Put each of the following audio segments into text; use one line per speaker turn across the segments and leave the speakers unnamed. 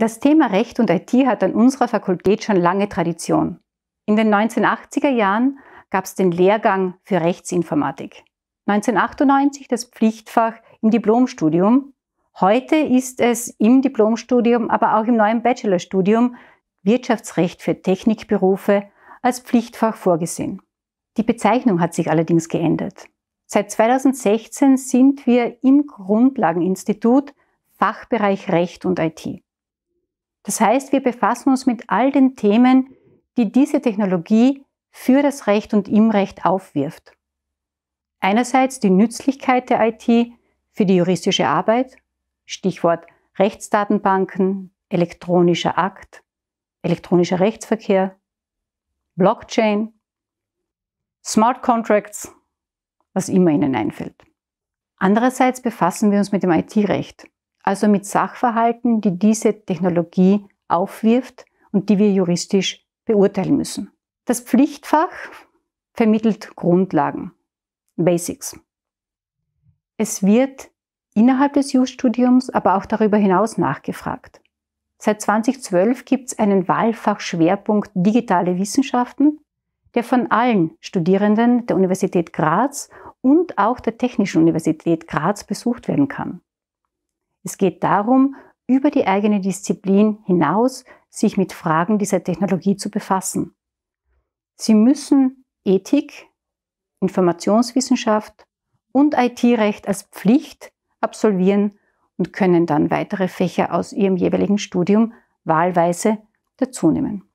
Das Thema Recht und IT hat an unserer Fakultät schon lange Tradition. In den 1980er Jahren gab es den Lehrgang für Rechtsinformatik. 1998 das Pflichtfach im Diplomstudium. Heute ist es im Diplomstudium, aber auch im neuen Bachelorstudium Wirtschaftsrecht für Technikberufe als Pflichtfach vorgesehen. Die Bezeichnung hat sich allerdings geändert. Seit 2016 sind wir im Grundlageninstitut Fachbereich Recht und IT. Das heißt, wir befassen uns mit all den Themen, die diese Technologie für das Recht und im Recht aufwirft. Einerseits die Nützlichkeit der IT für die juristische Arbeit, Stichwort Rechtsdatenbanken, elektronischer Akt, elektronischer Rechtsverkehr, Blockchain, Smart Contracts, was immer Ihnen einfällt. Andererseits befassen wir uns mit dem IT-Recht, also mit Sachverhalten, die diese Technologie aufwirft und die wir juristisch beurteilen müssen. Das Pflichtfach vermittelt Grundlagen, Basics. Es wird innerhalb des Jus-Studiums, aber auch darüber hinaus nachgefragt. Seit 2012 gibt es einen Wahlfachschwerpunkt Digitale Wissenschaften, der von allen Studierenden der Universität Graz und auch der Technischen Universität Graz besucht werden kann. Es geht darum, über die eigene Disziplin hinaus sich mit Fragen dieser Technologie zu befassen. Sie müssen Ethik, Informationswissenschaft und IT-Recht als Pflicht absolvieren und können dann weitere Fächer aus ihrem jeweiligen Studium wahlweise dazunehmen.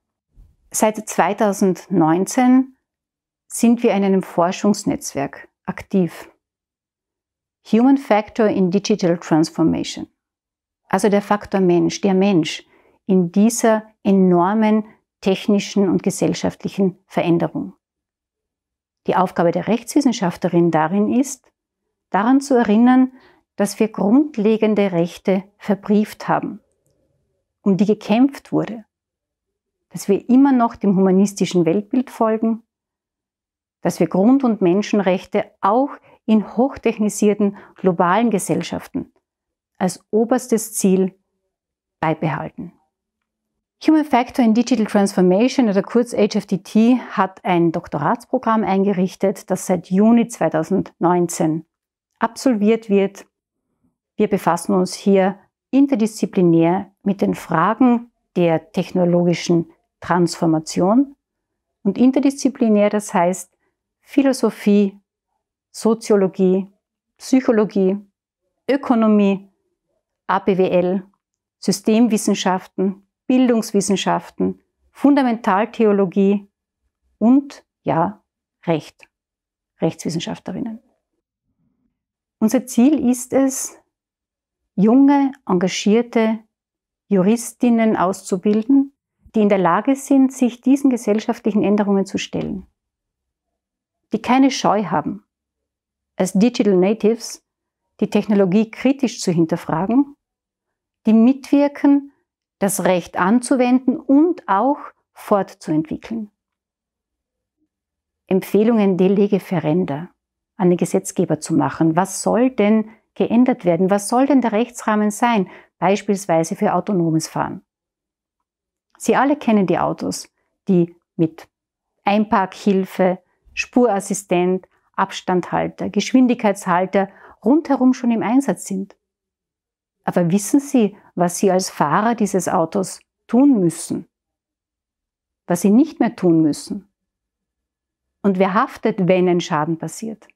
Seit 2019 sind wir in einem Forschungsnetzwerk aktiv. Human Factor in Digital Transformation. Also der Faktor Mensch, der Mensch in dieser enormen technischen und gesellschaftlichen Veränderung. Die Aufgabe der Rechtswissenschaftlerin darin ist, daran zu erinnern, dass wir grundlegende Rechte verbrieft haben, um die gekämpft wurde, dass wir immer noch dem humanistischen Weltbild folgen, dass wir Grund- und Menschenrechte auch in hochtechnisierten globalen Gesellschaften als oberstes Ziel beibehalten. Human Factor in Digital Transformation oder kurz HFDT hat ein Doktoratsprogramm eingerichtet, das seit Juni 2019 absolviert wird. Wir befassen uns hier interdisziplinär mit den Fragen der technologischen Transformation und interdisziplinär, das heißt Philosophie, Soziologie, Psychologie, Ökonomie, APWL, Systemwissenschaften, Bildungswissenschaften, Fundamentaltheologie und ja, Recht, Rechtswissenschaftlerinnen. Unser Ziel ist es, junge, engagierte Juristinnen auszubilden, die in der Lage sind, sich diesen gesellschaftlichen Änderungen zu stellen, die keine Scheu haben, als Digital Natives die Technologie kritisch zu hinterfragen, die mitwirken, das Recht anzuwenden und auch fortzuentwickeln. Empfehlungen delege lege ferenda an den Gesetzgeber zu machen. Was soll denn geändert werden? Was soll denn der Rechtsrahmen sein, beispielsweise für autonomes Fahren? Sie alle kennen die Autos, die mit Einparkhilfe, Spurassistent, Abstandhalter, Geschwindigkeitshalter rundherum schon im Einsatz sind. Aber wissen Sie, was Sie als Fahrer dieses Autos tun müssen? Was Sie nicht mehr tun müssen? Und wer haftet, wenn ein Schaden passiert?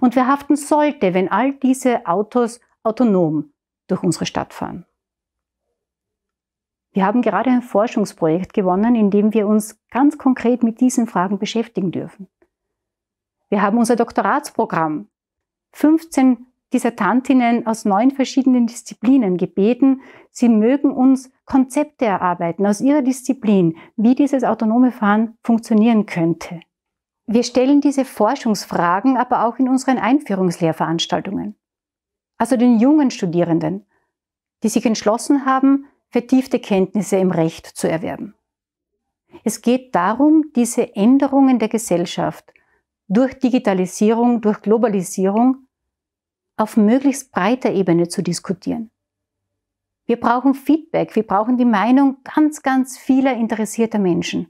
Und wer haften sollte, wenn all diese Autos autonom durch unsere Stadt fahren? Wir haben gerade ein Forschungsprojekt gewonnen, in dem wir uns ganz konkret mit diesen Fragen beschäftigen dürfen. Wir haben unser Doktoratsprogramm. 15 Dissertantinnen aus neun verschiedenen Disziplinen gebeten, sie mögen uns Konzepte erarbeiten aus ihrer Disziplin, wie dieses autonome Fahren funktionieren könnte. Wir stellen diese Forschungsfragen aber auch in unseren Einführungslehrveranstaltungen. Also den jungen Studierenden, die sich entschlossen haben, vertiefte Kenntnisse im Recht zu erwerben. Es geht darum, diese Änderungen der Gesellschaft durch Digitalisierung, durch Globalisierung auf möglichst breiter Ebene zu diskutieren. Wir brauchen Feedback, wir brauchen die Meinung ganz, ganz vieler interessierter Menschen,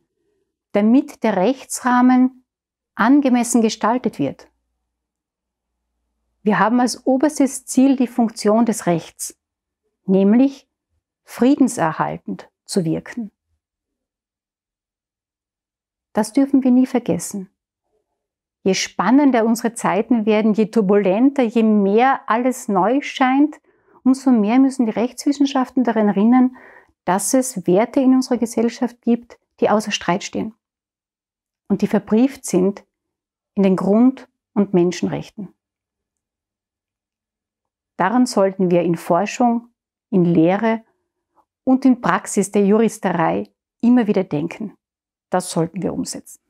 damit der Rechtsrahmen angemessen gestaltet wird. Wir haben als oberstes Ziel die Funktion des Rechts, nämlich friedenserhaltend zu wirken. Das dürfen wir nie vergessen. Je spannender unsere Zeiten werden, je turbulenter, je mehr alles neu scheint, umso mehr müssen die Rechtswissenschaften daran erinnern, dass es Werte in unserer Gesellschaft gibt, die außer Streit stehen und die verbrieft sind in den Grund- und Menschenrechten. Daran sollten wir in Forschung, in Lehre und in Praxis der Juristerei immer wieder denken. Das sollten wir umsetzen.